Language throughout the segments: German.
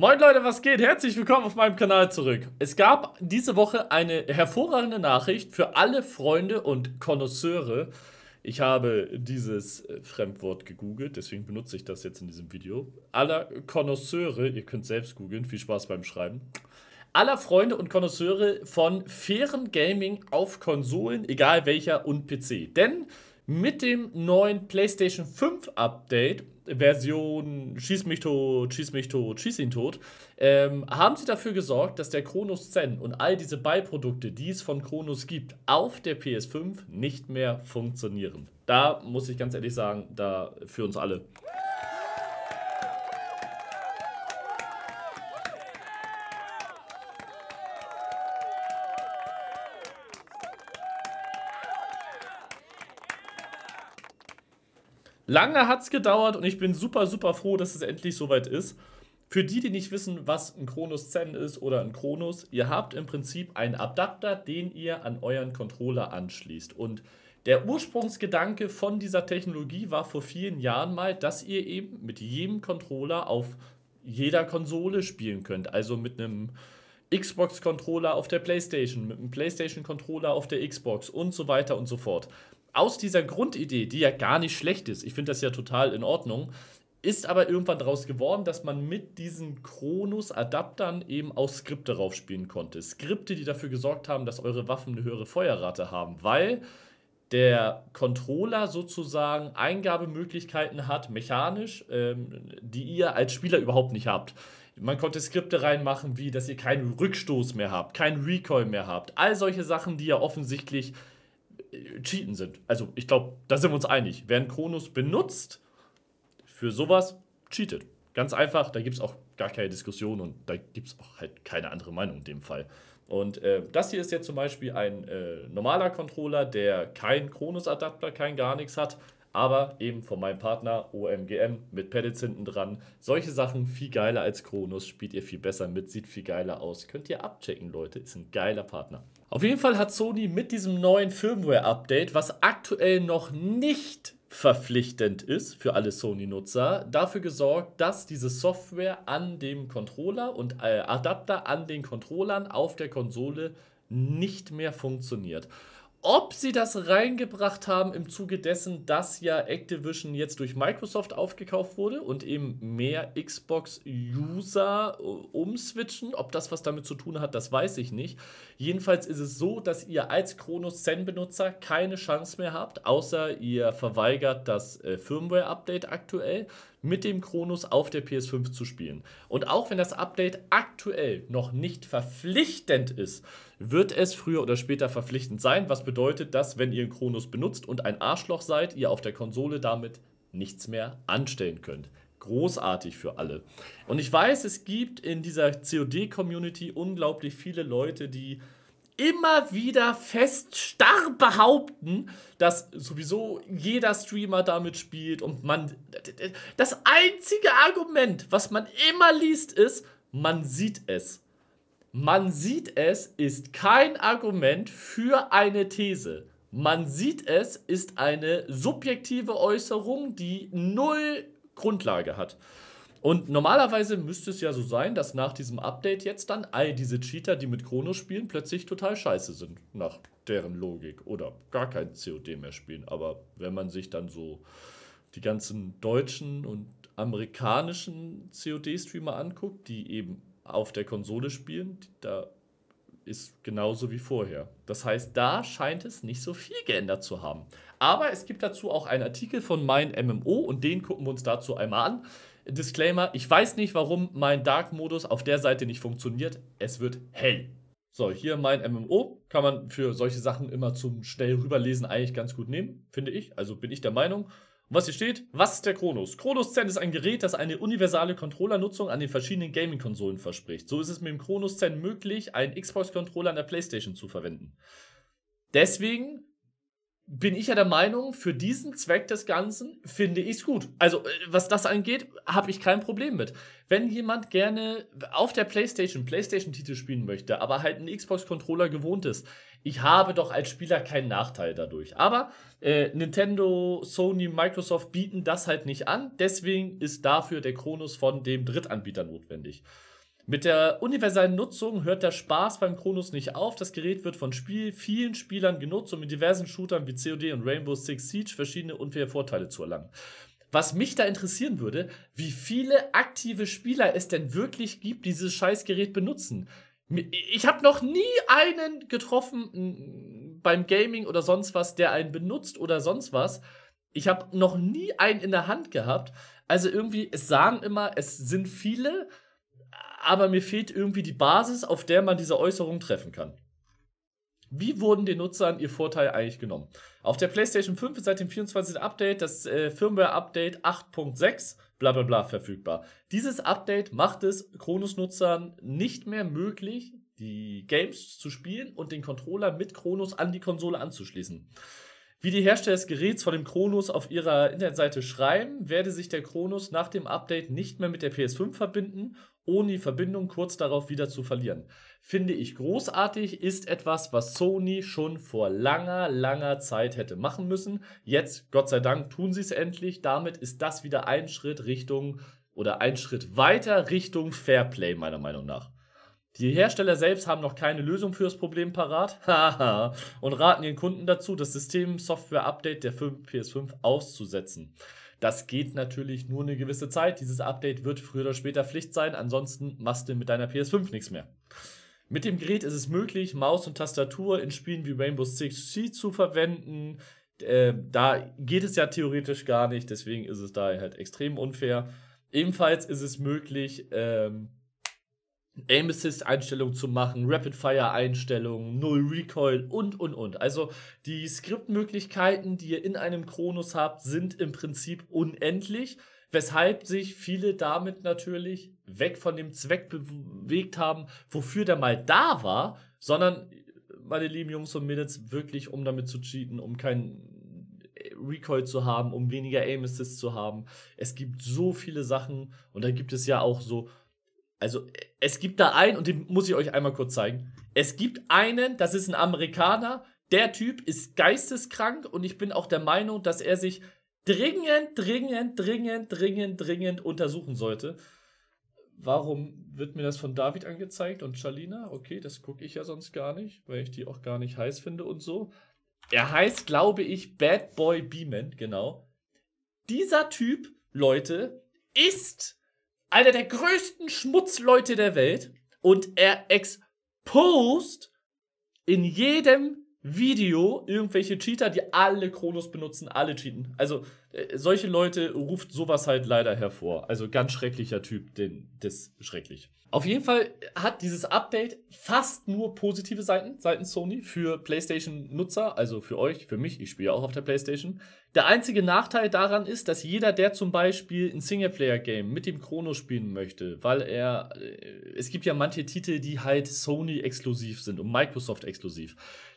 Moin Leute, was geht? Herzlich willkommen auf meinem Kanal zurück. Es gab diese Woche eine hervorragende Nachricht für alle Freunde und Konnoisseure. Ich habe dieses äh, Fremdwort gegoogelt, deswegen benutze ich das jetzt in diesem Video. Aller Konnoisseure, ihr könnt selbst googeln, viel Spaß beim Schreiben. Aller Freunde und Konnoisseure von fairen Gaming auf Konsolen, egal welcher und PC. Denn mit dem neuen PlayStation 5 Update Version Schieß mich tot, schieß mich tot, schieß ihn tot, ähm, haben sie dafür gesorgt, dass der Kronos Zen und all diese Beiprodukte, die es von Kronos gibt, auf der PS5 nicht mehr funktionieren. Da muss ich ganz ehrlich sagen, da für uns alle. Lange hat es gedauert und ich bin super, super froh, dass es endlich soweit ist. Für die, die nicht wissen, was ein Kronos Zen ist oder ein Kronos, ihr habt im Prinzip einen Adapter, den ihr an euren Controller anschließt. Und der Ursprungsgedanke von dieser Technologie war vor vielen Jahren mal, dass ihr eben mit jedem Controller auf jeder Konsole spielen könnt. Also mit einem Xbox-Controller auf der PlayStation, mit einem PlayStation-Controller auf der Xbox und so weiter und so fort aus dieser Grundidee, die ja gar nicht schlecht ist, ich finde das ja total in Ordnung, ist aber irgendwann daraus geworden, dass man mit diesen Kronos-Adaptern eben auch Skripte raufspielen konnte. Skripte, die dafür gesorgt haben, dass eure Waffen eine höhere Feuerrate haben, weil der Controller sozusagen Eingabemöglichkeiten hat, mechanisch, ähm, die ihr als Spieler überhaupt nicht habt. Man konnte Skripte reinmachen, wie dass ihr keinen Rückstoß mehr habt, keinen Recoil mehr habt. All solche Sachen, die ja offensichtlich Cheaten sind. Also ich glaube, da sind wir uns einig. Wer einen Kronos benutzt für sowas, cheatet. Ganz einfach, da gibt es auch gar keine Diskussion und da gibt es auch halt keine andere Meinung in dem Fall. Und äh, das hier ist jetzt zum Beispiel ein äh, normaler Controller, der keinen Kronos-Adapter, kein gar nichts hat aber eben von meinem Partner OMGM mit Pedals hinten dran. Solche Sachen viel geiler als Kronos, spielt ihr viel besser mit, sieht viel geiler aus. Könnt ihr abchecken, Leute, ist ein geiler Partner. Auf jeden Fall hat Sony mit diesem neuen Firmware-Update, was aktuell noch nicht verpflichtend ist für alle Sony-Nutzer, dafür gesorgt, dass diese Software an dem Controller und äh, Adapter an den Controllern auf der Konsole nicht mehr funktioniert ob sie das reingebracht haben im Zuge dessen, dass ja Activision jetzt durch Microsoft aufgekauft wurde und eben mehr Xbox-User äh, umswitchen, ob das was damit zu tun hat, das weiß ich nicht. Jedenfalls ist es so, dass ihr als Chronos Zen-Benutzer keine Chance mehr habt, außer ihr verweigert das äh, Firmware-Update aktuell mit dem Kronos auf der PS5 zu spielen. Und auch wenn das Update aktuell noch nicht verpflichtend ist, wird es früher oder später verpflichtend sein, was bedeutet, dass wenn ihr einen Kronos benutzt und ein Arschloch seid, ihr auf der Konsole damit nichts mehr anstellen könnt großartig für alle. Und ich weiß, es gibt in dieser COD-Community unglaublich viele Leute, die immer wieder fest starr behaupten, dass sowieso jeder Streamer damit spielt und man. Das einzige Argument, was man immer liest, ist, man sieht es. Man sieht es ist kein Argument für eine These. Man sieht es ist eine subjektive Äußerung, die null Grundlage hat. Und normalerweise müsste es ja so sein, dass nach diesem Update jetzt dann all diese Cheater, die mit Chrono spielen, plötzlich total scheiße sind, nach deren Logik. Oder gar kein COD mehr spielen. Aber wenn man sich dann so die ganzen deutschen und amerikanischen COD-Streamer anguckt, die eben auf der Konsole spielen, da ist genauso wie vorher. Das heißt, da scheint es nicht so viel geändert zu haben. Aber es gibt dazu auch einen Artikel von mein MMO und den gucken wir uns dazu einmal an. Disclaimer, ich weiß nicht, warum mein Dark-Modus auf der Seite nicht funktioniert. Es wird hell. So, hier mein MMO. Kann man für solche Sachen immer zum schnell rüberlesen eigentlich ganz gut nehmen, finde ich. Also bin ich der Meinung. Und was hier steht, was ist der Kronos? Kronos Zen ist ein Gerät, das eine universale Controllernutzung an den verschiedenen Gaming-Konsolen verspricht. So ist es mit dem Kronos Zen möglich, einen Xbox-Controller an der Playstation zu verwenden. Deswegen bin ich ja der Meinung, für diesen Zweck des Ganzen finde ich es gut. Also, äh, was das angeht, habe ich kein Problem mit. Wenn jemand gerne auf der PlayStation PlayStation-Titel spielen möchte, aber halt einen Xbox-Controller gewohnt ist, ich habe doch als Spieler keinen Nachteil dadurch. Aber äh, Nintendo, Sony, Microsoft bieten das halt nicht an. Deswegen ist dafür der Kronos von dem Drittanbieter notwendig. Mit der universellen Nutzung hört der Spaß beim Chronos nicht auf. Das Gerät wird von Spiel vielen Spielern genutzt, um in diversen Shootern wie COD und Rainbow Six Siege verschiedene unfaire Vorteile zu erlangen. Was mich da interessieren würde, wie viele aktive Spieler es denn wirklich gibt, die dieses Scheißgerät benutzen. Ich habe noch nie einen getroffen beim Gaming oder sonst was, der einen benutzt oder sonst was. Ich habe noch nie einen in der Hand gehabt. Also irgendwie, es sagen immer, es sind viele, aber mir fehlt irgendwie die Basis, auf der man diese Äußerung treffen kann. Wie wurden den Nutzern ihr Vorteil eigentlich genommen? Auf der PlayStation 5 ist seit dem 24. Update das äh, Firmware-Update 8.6 bla bla bla verfügbar. Dieses Update macht es Kronos-Nutzern nicht mehr möglich, die Games zu spielen und den Controller mit Kronos an die Konsole anzuschließen. Wie die Hersteller des Geräts von dem Kronos auf ihrer Internetseite schreiben, werde sich der Kronos nach dem Update nicht mehr mit der PS5 verbinden, ohne die Verbindung kurz darauf wieder zu verlieren. Finde ich großartig, ist etwas, was Sony schon vor langer, langer Zeit hätte machen müssen. Jetzt, Gott sei Dank, tun sie es endlich. Damit ist das wieder ein Schritt Richtung oder ein Schritt weiter Richtung Fairplay, meiner Meinung nach. Die Hersteller selbst haben noch keine Lösung für das Problem parat haha, und raten ihren Kunden dazu, das System-Software-Update der PS5 auszusetzen. Das geht natürlich nur eine gewisse Zeit. Dieses Update wird früher oder später Pflicht sein, ansonsten machst du mit deiner PS5 nichts mehr. Mit dem Gerät ist es möglich, Maus und Tastatur in Spielen wie Rainbow Six Siege zu verwenden. Äh, da geht es ja theoretisch gar nicht, deswegen ist es da halt extrem unfair. Ebenfalls ist es möglich, ähm, Aim Assist Einstellungen zu machen, Rapid Fire Einstellungen, Null Recoil und und und. Also die Skriptmöglichkeiten, die ihr in einem Chronos habt, sind im Prinzip unendlich, weshalb sich viele damit natürlich weg von dem Zweck bewegt haben, wofür der mal da war, sondern meine lieben Jungs und Mädels wirklich um damit zu cheaten, um keinen Recoil zu haben, um weniger Aim Assist zu haben. Es gibt so viele Sachen und da gibt es ja auch so also, es gibt da einen, und den muss ich euch einmal kurz zeigen. Es gibt einen, das ist ein Amerikaner, der Typ ist geisteskrank und ich bin auch der Meinung, dass er sich dringend, dringend, dringend, dringend, dringend untersuchen sollte. Warum wird mir das von David angezeigt und Charlina? Okay, das gucke ich ja sonst gar nicht, weil ich die auch gar nicht heiß finde und so. Er heißt, glaube ich, Bad Boy Beeman, genau. Dieser Typ, Leute, ist einer der größten Schmutzleute der Welt und er exposed in jedem Video irgendwelche Cheater, die alle Kronos benutzen, alle cheaten. Also äh, solche Leute ruft sowas halt leider hervor. Also ganz schrecklicher Typ, denn das ist schrecklich. Auf jeden Fall hat dieses Update fast nur positive Seiten, seitens Sony für PlayStation-Nutzer, also für euch, für mich, ich spiele auch auf der PlayStation. Der einzige Nachteil daran ist, dass jeder, der zum Beispiel ein Singleplayer-Game mit dem Chrono spielen möchte, weil er, äh, es gibt ja manche Titel, die halt Sony-exklusiv sind und Microsoft-exklusiv.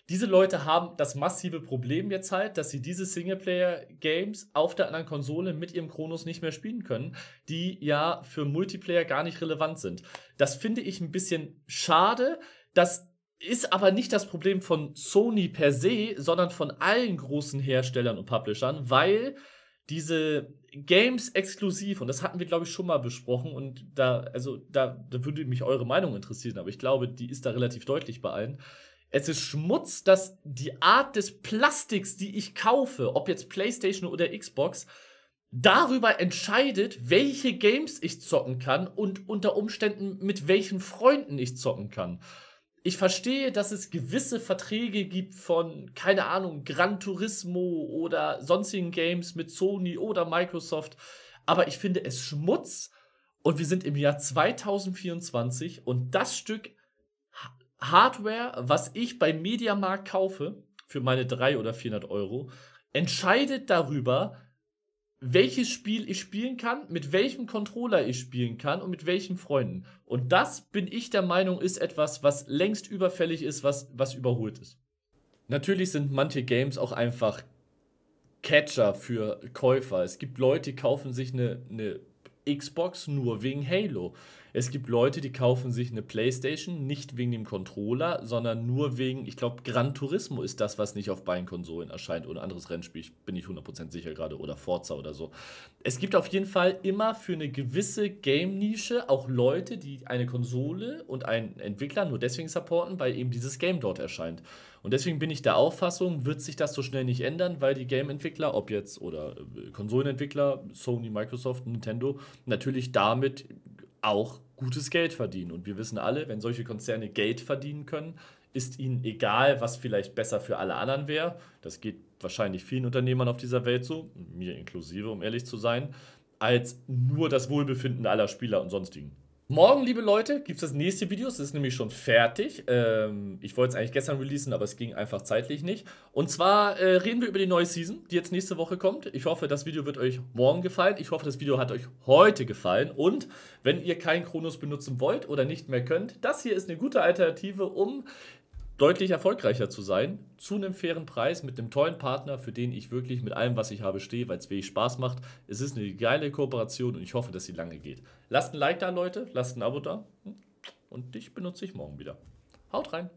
Diese Leute haben das massive Problem jetzt halt, dass sie diese Singleplayer-Games auf der anderen Konsole mit ihrem Chronos nicht mehr spielen können, die ja für Multiplayer gar nicht relevant sind. Das finde ich ein bisschen schade. Das ist aber nicht das Problem von Sony per se, sondern von allen großen Herstellern und Publishern, weil diese Games exklusiv, und das hatten wir, glaube ich, schon mal besprochen, und da, also, da, da würde mich eure Meinung interessieren, aber ich glaube, die ist da relativ deutlich bei allen. Es ist Schmutz, dass die Art des Plastiks, die ich kaufe, ob jetzt PlayStation oder Xbox, darüber entscheidet, welche Games ich zocken kann und unter Umständen mit welchen Freunden ich zocken kann. Ich verstehe, dass es gewisse Verträge gibt von, keine Ahnung, Gran Turismo oder sonstigen Games mit Sony oder Microsoft, aber ich finde es Schmutz und wir sind im Jahr 2024 und das Stück Hardware, was ich beim Mediamarkt kaufe, für meine 300 oder 400 Euro, entscheidet darüber, welches Spiel ich spielen kann, mit welchem Controller ich spielen kann und mit welchen Freunden. Und das bin ich der Meinung, ist etwas, was längst überfällig ist, was, was überholt ist. Natürlich sind manche Games auch einfach Catcher für Käufer. Es gibt Leute, die kaufen sich eine, eine Xbox nur wegen Halo. Es gibt Leute, die kaufen sich eine Playstation nicht wegen dem Controller, sondern nur wegen, ich glaube, Gran Turismo ist das, was nicht auf beiden Konsolen erscheint oder anderes Rennspiel, ich bin nicht 100% sicher gerade, oder Forza oder so. Es gibt auf jeden Fall immer für eine gewisse Game-Nische auch Leute, die eine Konsole und einen Entwickler nur deswegen supporten, weil eben dieses Game dort erscheint. Und deswegen bin ich der Auffassung, wird sich das so schnell nicht ändern, weil die Game-Entwickler, ob jetzt oder äh, Konsolenentwickler, Sony, Microsoft, Nintendo, natürlich damit auch gutes Geld verdienen. Und wir wissen alle, wenn solche Konzerne Geld verdienen können, ist ihnen egal, was vielleicht besser für alle anderen wäre. Das geht wahrscheinlich vielen Unternehmern auf dieser Welt so, mir inklusive, um ehrlich zu sein, als nur das Wohlbefinden aller Spieler und sonstigen. Morgen, liebe Leute, gibt es das nächste Video. Es ist nämlich schon fertig. Ähm, ich wollte es eigentlich gestern releasen, aber es ging einfach zeitlich nicht. Und zwar äh, reden wir über die neue Season, die jetzt nächste Woche kommt. Ich hoffe, das Video wird euch morgen gefallen. Ich hoffe, das Video hat euch heute gefallen. Und wenn ihr keinen Kronos benutzen wollt oder nicht mehr könnt, das hier ist eine gute Alternative, um deutlich erfolgreicher zu sein, zu einem fairen Preis, mit einem tollen Partner, für den ich wirklich mit allem, was ich habe, stehe, weil es wirklich Spaß macht. Es ist eine geile Kooperation und ich hoffe, dass sie lange geht. Lasst ein Like da, Leute, lasst ein Abo da und dich benutze ich morgen wieder. Haut rein!